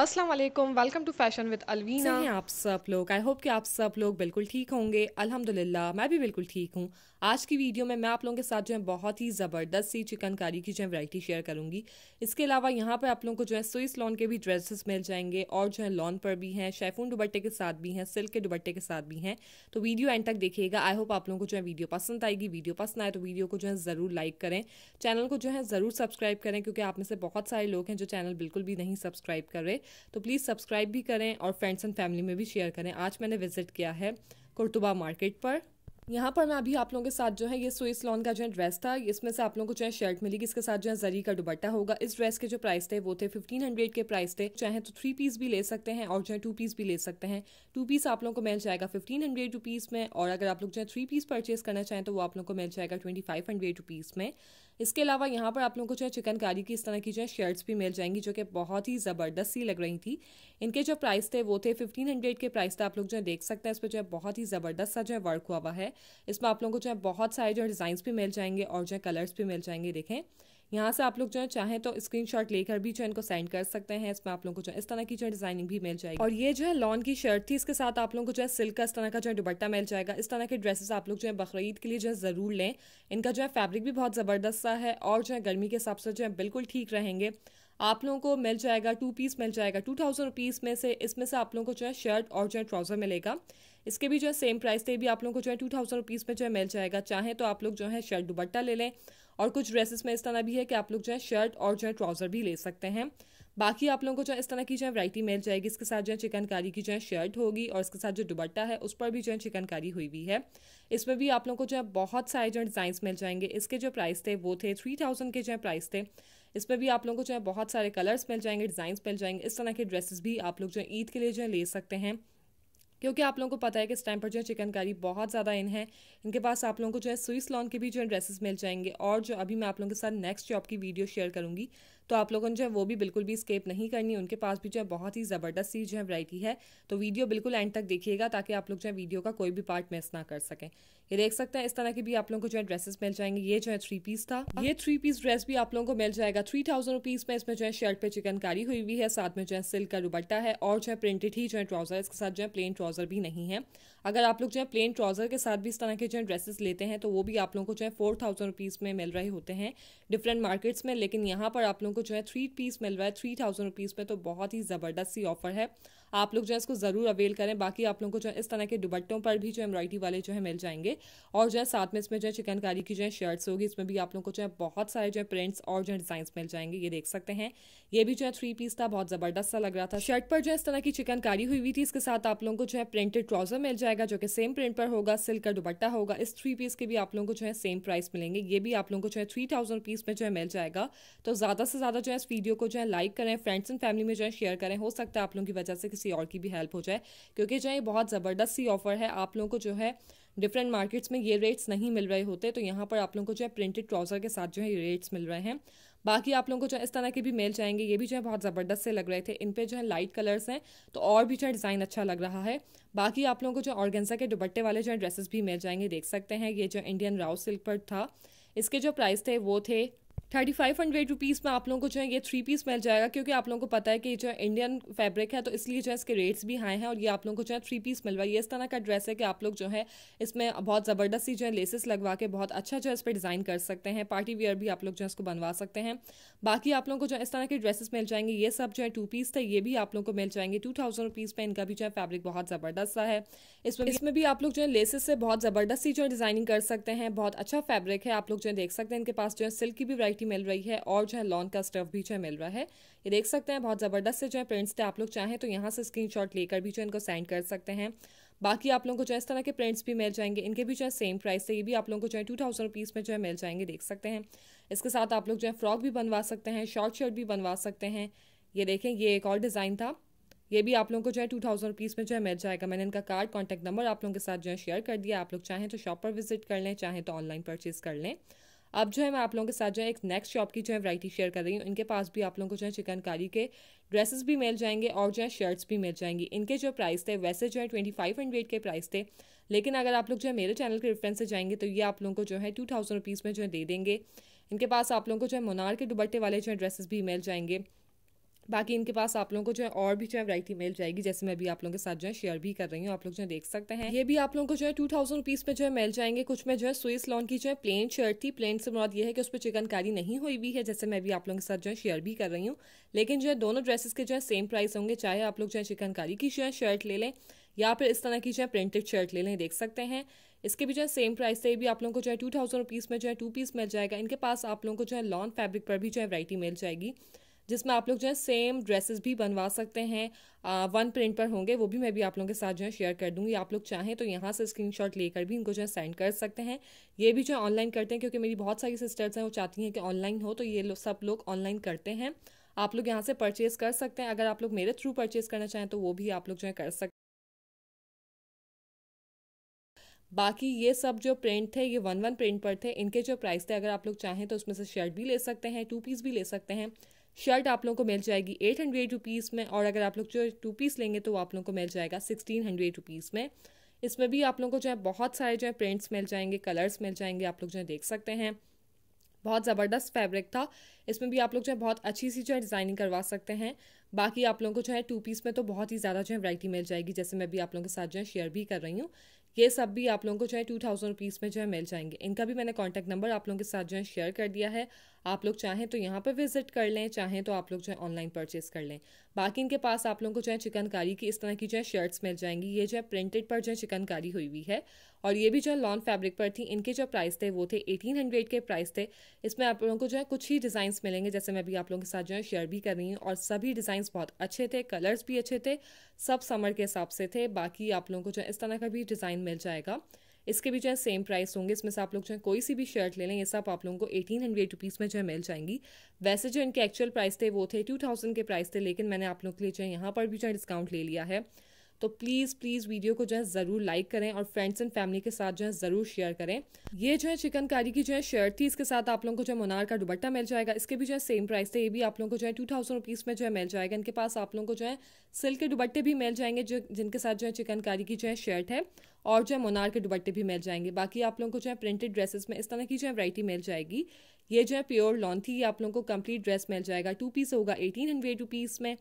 अस्सलाम वालेकुम welcome to fashion with Alvina हैं आप सब लोग आई होप कि आप सब लोग बिल्कुल ठीक होंगे अल्हम्दुलिल्लाह मैं भी बिल्कुल ठीक हूँ आज की वीडियो में मैं आप लोगों के साथ जो है बहुत ही ज़बरदस्त सी चिकनकारी की जो है वैरायटी शेयर करूँगी इसके अलावा यहाँ पर आप लोगों को जो है स्विस लॉन के भी ड्रेसेस मिल जाएंगे और जो है लॉन पर भी हैं शेफून दुबट्टे के साथ भी हैं सिल्क के दुबट्टे के साथ भी हैं तो वीडियो एंड तक देखिएगा आई होप आप लोगों को जो है वीडियो पसंद आएगी वीडियो पसंद आए तो वीडियो को जो है ज़रूर लाइक करें चैनल को जो है ज़रूर सब्सक्राइब करें क्योंकि आप में से बहुत सारे लोग हैं जो चैनल बिल्कुल भी नहीं सब्सक्राइब कर रहे तो प्लीज़ सब्सक्राइब भी करें और फ्रेंड्स एंड फैमिली में भी शेयर करें आज मैंने विजिट किया है कुर्तुबा मार्केट पर यहाँ पर मैं अभी आप लोगों के साथ जो है ये स्विस लॉन का जो है ड्रेस था इसमें से आप लोगों को जो है शर्ट मिलेगी इसके साथ जो है जरी का दुबट्टा होगा इस ड्रेस के जो प्राइस थे वो थे फिफ्टीन हंड्रेड के प्राइस थे चाहे तो थ्री पीस भी ले सकते हैं और जो है टू पीस भी ले सकते हैं टू पीस आप लोगों को मिल जाएगा फिफ्टीन हंड्रेड रुपीज़ में और अगर आप लोग जो है थ्री पीस परचेज करना चाहें तो वो आप लोग को मिल जाएगा ट्वेंटी फाइव हंड्रेड रुपीज़ में इसके अलावा यहाँ पर आप लोगों को जो है चिकन कारी की इस तरह की जो है शर्ट्स भी मिल जाएंगी जो कि बहुत ही ज़बरदस्त सी लग रही थी इनके जो प्राइस थे वो थे फिफ्टीन हंड्रेड के प्राइस थे आप लोग जो है देख सकते हैं इस पर जो है बहुत ही ज़बरदस्त सा जो है वर्क हुआ हुआ है इसमें आप लोगों को जो है बहुत सारे जो डिज़ाइन भी मिल जाएंगे और जो है कलर्स भी मिल जाएंगे देखें यहाँ से आप लोग जो है चाहें तो स्क्रीन लेकर भी जो इनको सेंड कर सकते हैं इसमें आप लोगों को जो है इस तरह की जो है डिजाइनिंग भी मिल जाएगी और ये जो है लॉन की शर्ट थी इसके साथ आप लोगों को जो है सिल्क का इस तरह का जो है दुबट्टा मिल जाएगा इस तरह के ड्रेसेस आप लोग जो है बकरीद के लिए जो है ज़रूर लें इनका जो है फैब्रिक भी बहुत ज़बरदस्त सा है और जो है गर्मी के हिसाब से जो है बिल्कुल ठीक रहेंगे आप लोगों को मिल जाएगा टू पीस मिल जाएगा टू थाउजेंड रुपीज़ में से इसमें से आप लोगों को जो है शर्ट और जो है ट्राउज़र मिलेगा इसके भी जो है सेम प्राइस थे भी आप लोगों को जो है टू थाउजेंड रुपीज़ में जो है मिल जाएगा चाहे तो आप लोग जो है शर्ट दुबट्टा ले लें और कुछ ड्रेसेस में इस तरह भी है कि आप लोग जो है शर्ट और जो है ट्राउजर भी ले सकते हैं बाकी आप लोगों को जो है इस तरह की जो है वरायटी मिल जाएगी इसके साथ जो है चिकनकारी की जो है शर्ट होगी और इसके साथ जो दुबट्टा है उस पर भी जो है चिकनकारी हुई हुई है इसमें भी आप लोगों को जो है बहुत सारे जो डिज़ाइंस मिल जाएंगे इसके जो प्राइस थे वो थे थ्री थाउजेंड के जो है प्राइस थे इसमें भी आप लोगों को जो है बहुत सारे कलर्स मिल जाएंगे डिज़ाइंस मिल जाएंगे इस तरह के ड्रेसेस भी आप लोग जो है ईद के लिए जो है ले सकते हैं क्योंकि आप लोगों को पता है कि इस टाइम पर जो है चिकनकारी बहुत ज़्यादा इन है इनके पास आप लोगों को जो है स्विस लॉन के भी जो है ड्रेसेस मिल जाएंगे और जो अभी मैं आप लोगों के साथ नेक्स्ट जॉब की वीडियो शेयर करूँगी तो आप लोगों ने जो है वो भी बिल्कुल भी स्केप नहीं करनी उनके पास भी जो है बहुत ही ज़बरदस्त सी जो है वैरायटी है तो वीडियो बिल्कुल एंड तक देखिएगा ताकि आप लोग जो है वीडियो का कोई भी पार्ट मिस ना कर सकें ये देख सकते हैं इस तरह के भी आप लोगों को जो है ड्रेसेस मिल जाएंगे ये जो है थ्री पीस था ये थ्री पीस ड्रेस भी आप लोगों को मिल जाएगा थ्री थाउजेंड रुपीज़ में इसमें जो है शर्ट पे चिकनकारी हुई हुई है साथ में जो है सिल्क का दुबट्टा है और जो है प्रिंटेड ही जो है ट्राउजर इसके साथ जो है प्लेन ट्राउजर भी नहीं है अगर आप लोग जो है प्लेन ट्राउज़र के साथ भी इस तरह के जो है ड्रेसेस लेते हैं तो वो भी आप लोगों को जो है फोर थाउजेंड रुपीज़ में मिल रहे होते हैं डिफरेंट मार्केट्स में लेकिन यहाँ पर आप लोगों को जो है थ्री पीस मिल रहा है थ्री थाउजेंड रुपीज़ में तो बहुत ही ज़बरदस्त सी ऑफर है आप लोग जो है इसको ज़रूर अवेल करें बाकी आप लोगों को जो है इस तरह के दुबट्टों पर भी जो एम्ब्रॉयडरी वाले जो है मिल जाएंगे और जो है साथ में इसमें जो है चिकनकारी की जो है शर्ट्स होगी इसमें भी आप लोगों को जो है बहुत सारे जो है प्रिंट्स और जो है डिज़ाइंस मिल जाएंगे ये देख सकते हैं ये भी जो है थ्री पीस था बहुत ज़बरदस्त सा लग रहा था शर्ट पर जो है इस तरह की चिकनकारी हुई हुई थी इसके साथ आप लोगों को जो है प्रिंटेड ट्राउजर मिल जाएगा जो कि सेम प्रिंट पर होगा सिल्क का दुबट्टा होगा इस थ्री पीस के भी आप लोगों को जो है सेम प्राइस मिलेंगे ये भी आप लोगों को जो है थ्री थाउजेंड रुपीज़ में जो है मिल जाएगा तो ज़्यादा से ज़्यादा जो है इस वीडियो को जो है लाइक करें फ्रेंड्स एंड फैमिली में जो है शेयर करें हो सकता है आप लोगों की वजह से किसी और की भी हेल्प हो जाए क्योंकि जो ये बहुत ज़बरदस्त सी ऑफर है आप लोगों को जो है डिफरेंट मार्केट्स में ये रेट्स नहीं मिल रहे होते तो यहाँ पर आप लोगों को जो है प्रिंटेड ट्राउज़र के साथ जो है ये रेट्स मिल रहे हैं बाकी आप लोगों को जो है इस तरह के भी मेल जाएंगे ये भी जो है बहुत ज़बरदस्त से लग रहे थे इन पे जो है लाइट कलर्स हैं तो और भी जो है डिज़ाइन अच्छा लग रहा है बाकी आप लोगों को जो ऑर्गेंजा के दुबट्टे वाले जो है ड्रेसेस भी मिल जाएंगे देख सकते हैं ये जो इंडियन राउ सिल्क पर था इसके जो प्राइस थे वो थे थर्टी फाइव हंड्रेड रुपीज़ में आप लोगों को जो है ये थ्री पीस मिल जाएगा क्योंकि आप लोगों को पता है कि ये जो है इंडियन फैब्रिक है तो इसलिए जो है इसके रेट्स भी हाई हैं और ये आप लोगों को जो है थ्री पीस मिल रहा है ये इस तरह का ड्रेस है कि आप लोग जो है इसमें बहुत ज़बरदस्त जो है लेसेस लगवा के बहुत अच्छा जो है इस पर डिज़ाइन कर सकते हैं पार्टी वेयर भी आप लोग जो है इसको बनवा सकते हैं बाकी आप लोगों को जो है इस तरह के ड्रेसेस मिल जाएंगे ये सब जो है टू पीस था ये भी आप लोगों को मिल जाएंगे टू थाउजेंड रुपीज़ पर इनका भी जो है फैब्रिक बहुत ज़बरदस्त सा है इसमें इसमें भी आप लोग जो है लेसेस से बहुत ज़बरदस्त जो है डिज़ाइनिंग कर सकते हैं बहुत अच्छा फैब्रिक है आप लोग जो है देख सकते हैं इनके पास जो है सिल्क की भी वैरायटी मिल रही है और जो है लॉन का स्टफ भी जो है मिल रहा है ये देख सकते हैं बहुत ज़बरदस्त से जो है प्रिंट्स थे आप लोग चाहें तो यहाँ से स्क्रीनशॉट लेकर भी जो इनको सेंड कर सकते हैं बाकी आप लोगों को जो इस तरह के प्रिंट्स भी मिल जाएंगे इनके भी जो है सेम प्राइस से ये भी आप लोगों को जो है टू थाउजेंड रुपीज़ में जो है मिल जाएंगे देख सकते हैं इसके साथ आप लोग जो है फ्रॉक भी बनवा सकते हैं शॉर्ट शर्ट भी बनवा सकते हैं ये देखें ये एक और डिज़ाइन था ये भी आप लोगों को जो है टू थाउजेंड रुपीज़ में जो है मिल जाएगा मैंने इनका कार्ड कॉन्टैक्ट नंबर आप लोगों के साथ जो है शेयर कर दिया आप लोग चाहें तो शॉप पर विजिट कर लें चाहें तो ऑनलाइन परचेज़ कर लें अब जो है मैं आप लोगों के साथ जो है एक नेक्स्ट शॉप की जो है वरायटी शेयर कर रही हूँ इनके पास भी आप लोगों को जो है चिकनकारी के ड्रेसेस भी मिल जाएंगे और जो है शर्ट्स भी मिल जाएंगी इनके जो प्राइस थे वैसे जो है ट्वेंटी फाइव हंड्रेड के प्राइस थे लेकिन अगर आप लोग जो है मेरे चैनल के रेफरेंस से जाएंगे तो ये आप लोगों को जो है टू थाउजेंड रुपीज़ में जो है दे देंगे इनके पास आप लोगों को जो है मोनार के दुबट्टे वाले जो है ड्रेसेस भी मिल जाएंगे बाकी इनके पास आप लोगों को जो है और भी जो है वराइटी मिल जाएगी जैसे मैं अभी आप लोगों के साथ जो है शेयर भी कर रही हूँ आप लोग जो है देख सकते हैं ये भी आप लोगों को जो है टू थाउजेंड रुपीज में जो है मिल जाएंगे कुछ में जो है स्विस लॉन की जो है प्लेन शर्ट थी प्लेन से मुराद ये है कि उस पर चिकनकारी नहीं हुई भी है जैसे मैं भी आप लोगों के साथ जो है शेयर भी कर रही हूँ लेकिन जो है दोनों ड्रेसेस के जो है सेम प्राइस होंगे चाहे आप लोग जो है चिकनकारी की जो है शर्ट ले लें या फिर इस तरह की जो है प्रिंटेड शर्ट ले लें देख सकते हैं इसके भी जो है सेम प्राइस से भी आप लोगों को जो है टू थाउजेंड रुपीज़ में जो है टू पीस मिल जाएगा इनके पास आप लोगों को जो है लॉन फैब्रिक पर भी जो है वरायटी मिल जाएगी जिसमें आप लोग जो है सेम ड्रेसेस भी बनवा सकते हैं आ, वन प्रिंट पर होंगे वो भी मैं भी आप लोगों के साथ जो है शेयर कर दूंगी आप लोग चाहें तो यहाँ से स्क्रीनशॉट लेकर भी इनको जो है सेंड कर सकते हैं ये भी जो है ऑनलाइन करते हैं क्योंकि मेरी बहुत सारी सिस्टर्स हैं वो चाहती हैं कि ऑनलाइन हो तो ये लो, सब लोग ऑनलाइन करते हैं आप लोग यहाँ से परचेज़ कर सकते हैं अगर आप लोग मेरे थ्रू परचेज़ करना चाहें तो वो भी आप लोग जो है कर सकते बाकी ये सब जो प्रिंट थे ये वन वन प्रिंट पर थे इनके जो प्राइस थे अगर आप लोग चाहें तो उसमें से शर्ट भी ले सकते हैं टू पीस भी ले सकते हैं शर्ट आप लोगों को मिल जाएगी एट हंड्रेड रुपीज़ में और अगर आप लोग जो टू पीस लेंगे तो वो आप लोगों को मिल जाएगा सिक्सटीन हंड्रेड रुपीज़ में इसमें भी आप लोगों को जो है बहुत सारे जो है प्रिंट्स मिल जाएंगे कलर्स मिल जाएंगे आप लोग जो है देख सकते हैं बहुत ज़बरदस्त फैब्रिक था इसमें भी आप लोग जो है बहुत अच्छी सी जो है डिज़ाइनिंग करवा सकते हैं बाकी आप लोगों को जो है टू पीस में तो बहुत ही ज़्यादा जो है वैरायटी मिल जाएगी जैसे मैं भी आप लोगों के साथ जो है शेयर भी कर रही हूँ ये सब भी आप लोगों को जो है टू थाउजेंड रुपीज़ में जो है मिल जाएंगे इनका भी मैंने कॉन्टैक्ट नंबर आप लोगों के साथ जो है शेयर कर दिया है आप लोग चाहें तो यहाँ पर विजिट कर लें चाहें तो आप लोग जो है ऑनलाइन परचेज कर लें बाकी इनके पास आप लोगों को जो है चिकनकारी की इस तरह की जो है शर्ट्स मिल जाएंगी ये जो है प्रिंटेड पर जो है चिकनकारी हुई हुई है और ये भी जो है लॉन फैब्रिक पर थी इनके जो प्राइस थे वो थे एटीन हंड्रेड के प्राइस थे इसमें आप लोगों को जो है कुछ ही डिज़ाइंस मिलेंगे जैसे मैं अभी आप लोगों के साथ जो है शेयर भी कर रही हूँ और सभी डिज़ाइंस बहुत अच्छे थे कलर्स भी अच्छे थे सब समर के हिसाब से थे बाकी आप लोगों को जो है इस तरह का भी डिज़ाइन मिल जाएगा इसके भी जो है सेम प्राइस होंगे इसमें से आप लोग जो है कोई सी भी शर्ट ले लें ये सब आप लोगों को एटीन हंड्रेड रुपीज़ में जो है मिल जाएंगी वैसे जो इनके एक्चुअल प्राइस थे वो थे टू थाउजेंड के प्राइस थे लेकिन मैंने आप लोग के लिए जो है यहाँ पर भी जो है डिस्काउंट ले लिया है तो प्लीज़ प्लीज़ वीडियो को जो है ज़रूर लाइक करें और फ्रेंड्स एंड फैमिली के साथ जो है ज़रूर शेयर करें ये जो है चिकनकारी की जो है शर्ट थी इसके साथ आप लोगों को जो है मोनार का दुबट्टा मिल जाएगा इसके भी जो है सेम प्राइस थे ये भी आप लोगों को जो है टू थाउजेंड रुपीज़ में जो है मिल जाएगा इनके पास आप लोगों को जो है सिल्क के दुबट्टे भी मिल जाएंगे जो जिनके साथ जो है चिकनकारी की जो है शर्ट है और जो है मोनार के दुबट्टे भी मिल जाएंगे बाकी आप लोगों को जो है प्रिंटेड ड्रेसेस में इस तरह की जो है वरायटी मिल जाएगी ये जो है प्योर लॉन थी ये आप लोगों को कंप्लीट ड्रेस मिल जाएगा टू पीस होगा एटीन हंड्रेड रुपीज़ में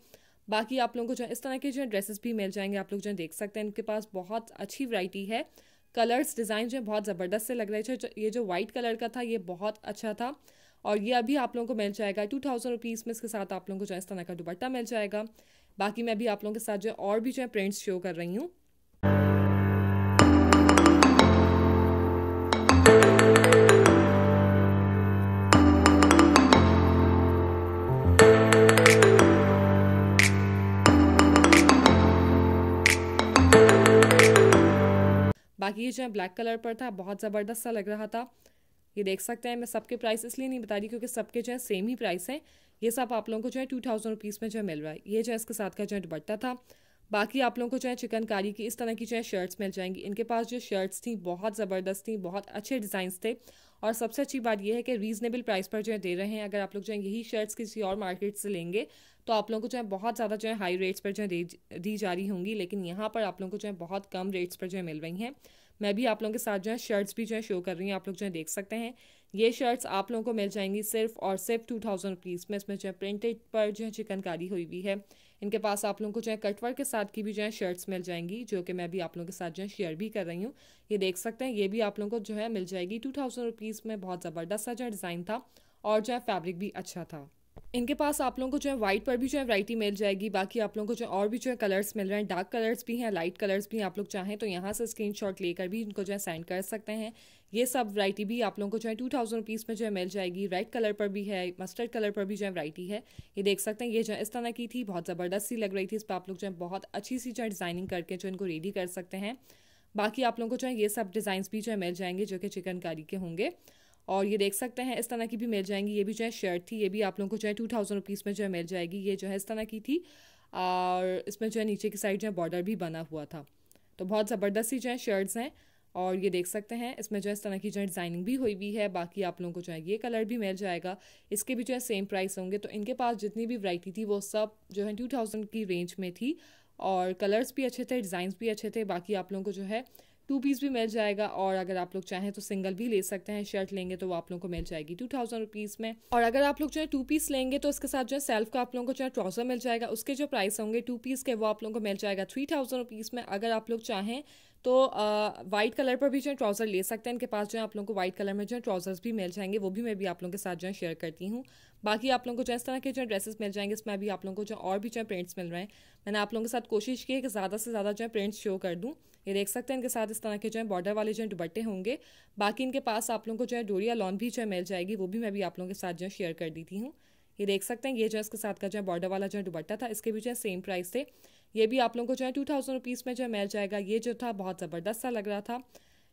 बाकी आप लोगों को जो है इस तरह के जो है ड्रेसेस भी मिल जाएंगे आप लोग जो है देख सकते हैं इनके पास बहुत अच्छी वरायटी है कलर्स डिज़ाइन जो है बहुत ज़बरदस्त से लग रहे थे ये जो वाइट कलर का था ये बहुत अच्छा था और ये अभी आप लोगों को मिल जाएगा टू थाउजेंड रुपीज़ में इसके साथ आप लोगों को जो है इस तरह का दुपट्टा मिल जाएगा बाकी मैं अभी आप लोगों के साथ जो और भी जो है प्रिंट्स शो कर रही हूँ बाकी ये जो है ब्लैक कलर पर था बहुत ज़बरदस्त सा लग रहा था ये देख सकते हैं मैं सबके प्राइस इसलिए नहीं बता रही क्योंकि सबके जो है सेम ही प्राइस हैं ये सब आप लोगों को जो है टू थाउजेंड रुपीज़ में जो है मिल रहा है ये जो है इसके साथ का जो है दुपट्टा था बाकी आप लोगों को जो है चिकनकारी की इस तरह की जो है शर्ट्स मिल जाएंगी इनके पास जो शर्ट्स थी बहुत ज़बरदस्त थी बहुत अच्छे डिज़ाइंस थे और सबसे अच्छी बात यह है कि रीज़नेबल प्राइस पर जो है दे रहे हैं अगर आप लोग जो है यही शर्ट्स किसी और मार्केट से लेंगे तो आप लोगों को जो है बहुत ज़्यादा जो है हाई रेट्स पर जो है दी जा रही होंगी लेकिन यहाँ पर आप लोगों को जो है बहुत कम रेट्स पर जो है मिल रही हैं मैं भी आप लोगों के साथ जो है शर्ट्स भी जो है शो कर रही हूँ आप लोग जो है देख सकते हैं ये शर्ट्स आप लोगों को मिल जाएंगी सिर्फ और सिर्फ टू थाउजेंड रुपीज़ में इसमें जो है प्रिंटेड पर जो है चिकनकारी हुई हुई है इनके पास आप लोगों को जो है कटवर के साथ की भी जो है शर्ट्स मिल जाएंगी जो कि मैं भी आप लोगों के साथ जो है शेयर भी कर रही हूँ ये देख सकते हैं ये भी आप लोगों को जो है मिल जाएगी टू थाउजेंड रुपीज़ में बहुत ज़बरदस्त सा जो डिज़ाइन था और जो है फैब्रिक भी अच्छा था इनके पास आप लोगों को जो है वाइट पर भी जो है वराइटी मिल जाएगी बाकी आप लोगों को जो और भी जो है कलर्स मिल रहे हैं डार्क कलर्स भी हैं लाइट कलर्स भी हैं आप लोग चाहें तो यहाँ से स्क्रीनशॉट लेकर भी इनको जो है सेंड कर सकते हैं ये सब वरायटी भी आप लोगों को जो है टू थाउजेंड रुपीज़ में जो है मिल जाएगी रेड कलर पर भी है मस्टर्ड कलर पर भी जो है वैरायटी है ये देख सकते हैं ये जो है इस तरह की थी बहुत ज़बरदस्त सी लग रही थी इस पर आप लोग जो है बहुत अच्छी सी जो है डिज़ाइनिंग करके जो इनको रेडी कर सकते हैं बाकी आप लोगों को जो है ये सब डिजाइन भी जो है मिल जाएंगे जो कि चिकनकारी के होंगे और ये देख सकते हैं इस तरह की भी मिल जाएंगी ये भी जो है शर्ट थी ये भी आप लोगों को जो है टू थाउजेंड रुपीज़ में जो है मिल जाएगी ये जो है इस तरह की थी और इसमें जो है नीचे की साइड जो है बॉर्डर भी बना हुआ था तो बहुत ज़बरदस्त ही जो है शर्ट्स हैं और ये देख सकते हैं इसमें जो है इस तरह की जो है डिज़ाइनिंग भी हुई हुई है बाकी आप लोगों को जो है ये कलर भी मिल जाएगा इसके भी जो है सेम प्राइस होंगे तो इनके पास जितनी भी वरायटी थी वो सब जो है टू थाउजेंड की रेंज में थी और कलर्स भी अच्छे थे डिज़ाइंस भी अच्छे थे बाकी आप लोगों को जो है टू पीस भी मिल जाएगा और अगर आप लोग चाहें तो सिंगल भी ले सकते हैं शर्ट लेंगे तो वो आप लोगों को मिल जाएगी टू थाउजेंड रुपीज़ में और अगर आप लोग जो है टू पीस लेंगे तो उसके साथ जो है सेल्फ का आप लोगों को जो है ट्राउजर मिल जाएगा उसके जो प्राइस होंगे टू पीस के वो आप लोगों को मिल जाएगा थ्री थाउजेंड रुपीज़ में अगर आप लोग चाहें तो वाइट कलर पर भी जो है ट्राउज़र ले सकते हैं इनके पास जो है आप लोगों को वाइट कलर में जो है ट्राउजर्स भी मिल जाएंगे वो भी मैं भी आप लोगों के साथ जो है शेयर करती हूँ बाकी आप लोगों को जो इस तरह के जो ड्रेसेस मिल जाएंगे इसमें अभी आप लोगों को जो और भी जो प्रिंट्स मिल रहे हैं मैंने आप लोगों के साथ कोशिश की है कि ज़्यादा से ज़्यादा जो है प्रिंट्स शो कर दूँ ये देख सकते हैं इनके साथ इस तरह के जो है बॉर्डर वाले जो है दुबट्टे होंगे बाकी इनके पास आप लोगों को जो है डोरिया लॉन भी जो है मिल जाएगी वो भी मैं भी आप लोगों के साथ जो है शेयर कर देती हूँ ये देख सकते हैं ये जो है इसके साथ का जो है बॉर्डर वाला जो है दुबट्टा था इसके भी जो है सेम प्राइस थे ये भी आप लोगों को जो है टू थाउजेंड रुपीज़ में जो है मिल जाएगा ये जो था बहुत ज़बरदस्त सा लग रहा था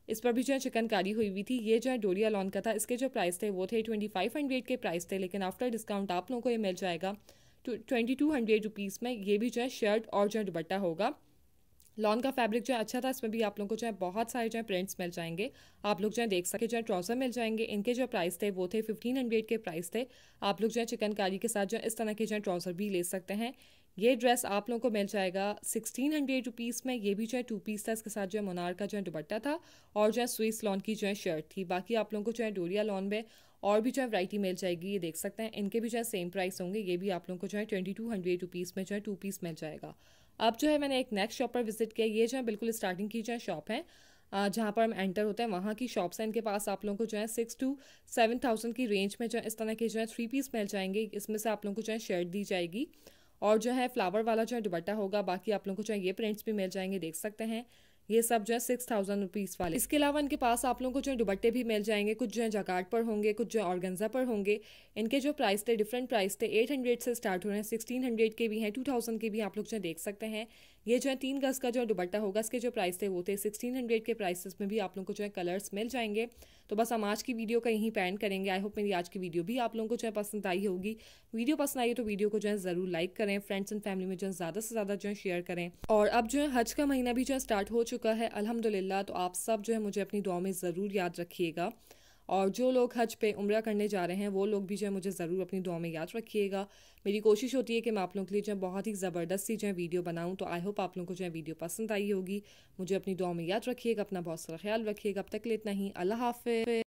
इस पर भी जो है चिकनकारी हुई हुई थी ये जो है डोरिया लॉन का था इसके जो प्राइस थे वो थे ट्वेंटी फाइव हंड्रेड के प्राइस थे लेकिन आफ्टर डिस्काउंट आप लोगों को ये मिल जाएगा ट्वेंटी टू हंड्रेड रुपीज़ में ये भी जो है शर्ट और जो है दुबट्टा होगा लॉन का फैब्रिक जो है अच्छा था इसमें भी आप लोगों को जो है बहुत सारे जो है प्रिंट्स मिल जाएंगे आप लोग जो है देख सके जो है ट्राउजर मिल जाएंगे इनके जो प्राइस थे वो थे फिफ्टीन हंड्रेड के प्राइस थे आप लोग जो है चिकनकारी के साथ जो है इस तरह के जो है ट्राउजर भी ले सकते हैं ये ड्रेस आप लोगों को मिल जाएगा सिक्सटीन हंड्रेड रुपीज़ में ये भी जो है टू पीस था इसके साथ जो है मोनार का जो है दुबट्टा था और जो है स्विस लॉन की जो है शर्ट थी बाकी आप लोगों को जो है डोरिया लॉन में और भी जो है वैरायटी मिल जाएगी ये देख सकते हैं इनके भी जो है सेम प्राइस होंगे ये भी आप लोगों को जो है ट्वेंटी टू हंड्रेड रुपीज़ में जो है टू पीस मिल जाएगा अब जो है मैंने एक नेक्स्ट शॉप पर विजिट किया ये जो है बिल्कुल स्टार्टिंग की जो है शॉप है जहाँ पर हम एंटर होते हैं वहाँ की शॉप्स हैं इनके पास आप लोगों को जो है सिक्स टू सेवन थाउजेंड की रेंज में जो है इस तरह के जो है थ्री पीस मिल जाएंगे इसमें से आप लोगों को जो है शर्ट दी जाएगी और जो है फ्लावर वाला जो है दुबट्टा होगा बाकी आप लोगों को जो है ये प्रिंट्स भी मिल जाएंगे देख सकते हैं ये सब जो है सिक्स थाउजेंड रुपीज़ वाले इसके अलावा इनके पास आप लोगों को जो दुबट्टे भी मिल जाएंगे कुछ जो है जगाट पर होंगे कुछ जो ऑर्गेंजा पर होंगे इनके जो प्राइस थे डिफरेंट प्राइस थे एट हंड्रेड से स्टार्ट हो रहे हैं सिक्सटीन हंड्रेड के भी हैं टू थाउजेंड के भी आप लोग जो है देख सकते हैं ये जो है तीन गज का जो दुबट्टा होगा इसके जो प्राइस थे वो थे सिक्सटीन हंड्रेड के प्राइसेस में भी आप लोग को जो है कलर्स मिल जाएंगे तो बस हम आज की वीडियो का यहीं पैन करेंगे आई होप मेरी आज की वीडियो भी आप लोगों को जो है पसंद आई होगी वीडियो पसंद आई हो तो वीडियो को जो है ज़रूर लाइक करें फ्रेंड्स एंड फैमिली में जो है ज़्यादा से ज़्यादा जो है शेयर करें और अब जो है हज का महीना भी जो है स्टार्ट हो चुका है अलहमदिल्ला तो आप सब जो है मुझे अपनी दुआ में ज़रूर याद रखिएगा और जो लोग हज पे उम्र करने जा रहे हैं वो लोग भी जो है मुझे ज़रूर अपनी दुआ में याद रखिएगा मेरी कोशिश होती है कि मैं आप लोगों के लिए जो है बहुत ही ज़बरदस्त सी जो है वीडियो बनाऊँ तो आई होप आप लोगों को जो है वीडियो पसंद आई होगी मुझे अपनी दुआ में याद रखिएगा अपना बहुत सारा ख्याल रखिएगा अब तक लेना इतना ही अल्लाह हाफि